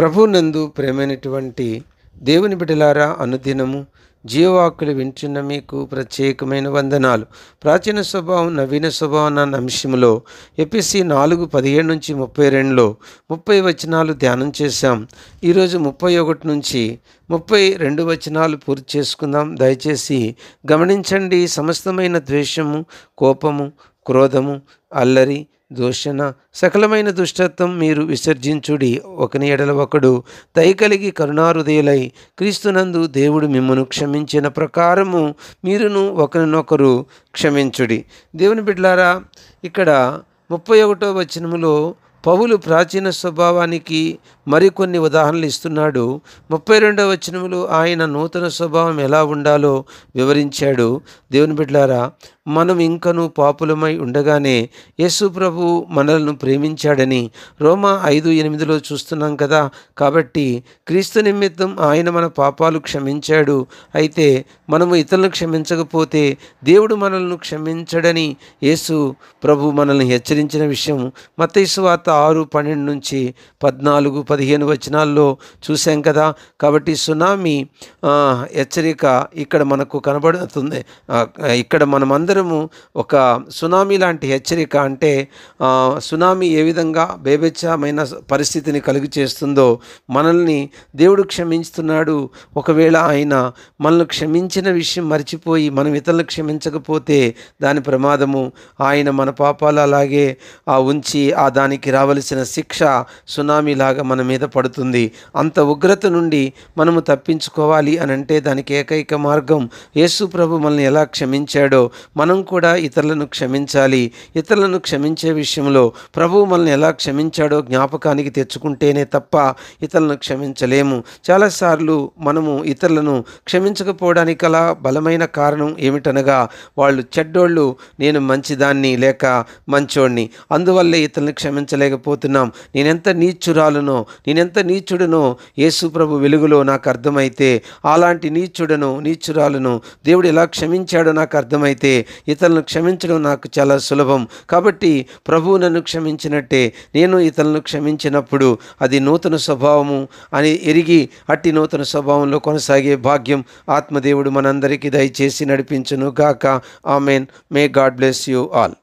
ప్రభునందు ప్రేమైనటువంటి దేవుని బిడలారా అనుదినము జీవవాకులు వింటున్న మీకు ప్రత్యేకమైన వందనాలు ప్రాచీన స్వభావం నవీన స్వభావం అన్న అంశంలో ఎపిసి నాలుగు పదిహేడు నుంచి ముప్పై రెండులో ముప్పై వచనాలు ధ్యానం చేశాం ఈరోజు ముప్పై ఒకటి నుంచి ముప్పై రెండు వచనాలు పూర్తి చేసుకుందాం దయచేసి గమనించండి సమస్తమైన ద్వేషము కోపము క్రోధము అల్లరి దూషణ సకలమైన దుష్టత్వం మీరు విసర్జించుడి ఒకని ఎడల ఒకడు దయ కలిగి కరుణారుదయులై క్రీస్తునందు దేవుడు మిమ్మను క్షమించిన ప్రకారము మీరును ఒకరినొకరు క్షమించుడి దేవుని బిడ్లారా ఇక్కడ ముప్పై ఒకటో వచనములో పౌలు ప్రాచీన స్వభావానికి మరికొన్ని ఉదాహరణలు ఇస్తున్నాడు ముప్పై రెండవ వచనములు ఆయన నూతన స్వభావం ఎలా ఉండాలో వివరించాడు దేవుని బిడ్డారా మనం ఇంకనూ పాపులమై ఉండగానే యేసు ప్రభు మనలను ప్రేమించాడని రోమా ఐదు ఎనిమిదిలో చూస్తున్నాం కదా కాబట్టి క్రీస్తు నిమిత్తం ఆయన మన పాపాలు క్షమించాడు అయితే మనము ఇతరులను క్షమించకపోతే దేవుడు మనల్ని క్షమించడని యేసు ప్రభు మనల్ని హెచ్చరించిన విషయం మత వార్త ఆరు పన్నెండు నుంచి పద్నాలుగు పదిహేను వచనాల్లో చూసాం కదా కాబట్టి సునామీ హెచ్చరిక ఇక్కడ మనకు కనబడుతుంది ఇక్కడ మనమందరము ఒక సునామీ లాంటి హెచ్చరిక అంటే సునామీ ఏ విధంగా బేబెచ్చమైన పరిస్థితిని కలుగు చేస్తుందో మనల్ని దేవుడు క్షమించుతున్నాడు ఒకవేళ ఆయన మనల్ని క్షమించిన విషయం మర్చిపోయి మనం ఇతరులను క్షమించకపోతే దాని ప్రమాదము ఆయన మన పాపాలు అలాగే ఉంచి ఆ దానికి రావలసిన శిక్ష సునామీలాగా మన మీద పడుతుంది అంత ఉగ్రత నుండి మనము తప్పించుకోవాలి అని అంటే దానికి ఏకైక మార్గం యేసు ప్రభు మనల్ని ఎలా క్షమించాడో మనం కూడా ఇతరులను క్షమించాలి ఇతరులను క్షమించే విషయంలో ప్రభు మనల్ని ఎలా క్షమించాడో జ్ఞాపకానికి తెచ్చుకుంటేనే తప్ప ఇతరులను క్షమించలేము చాలాసార్లు మనము ఇతరులను క్షమించకపోవడానికి అలా బలమైన కారణం ఏమిటనగా వాళ్ళు చెడ్డోళ్ళు నేను మంచిదాన్ని లేక మంచోడిని అందువల్లే ఇతరులను క్షమించలేక చేయలేకపోతున్నాం నేనెంత నీచురాలునో నేనెంత నీచుడునో యేసు ప్రభు వెలుగులో నాకు అర్థమైతే అలాంటి నీచుడను నీచురాలను దేవుడు ఎలా క్షమించాడో నాకు అర్థమైతే ఇతరులను క్షమించడం నాకు చాలా సులభం కాబట్టి ప్రభువు నన్ను క్షమించినట్టే నేను ఇతరులను క్షమించినప్పుడు అది నూతన స్వభావము అని ఎరిగి అట్టి నూతన స్వభావంలో కొనసాగే భాగ్యం ఆత్మదేవుడు మనందరికీ దయచేసి నడిపించును గాక amen may God bless you all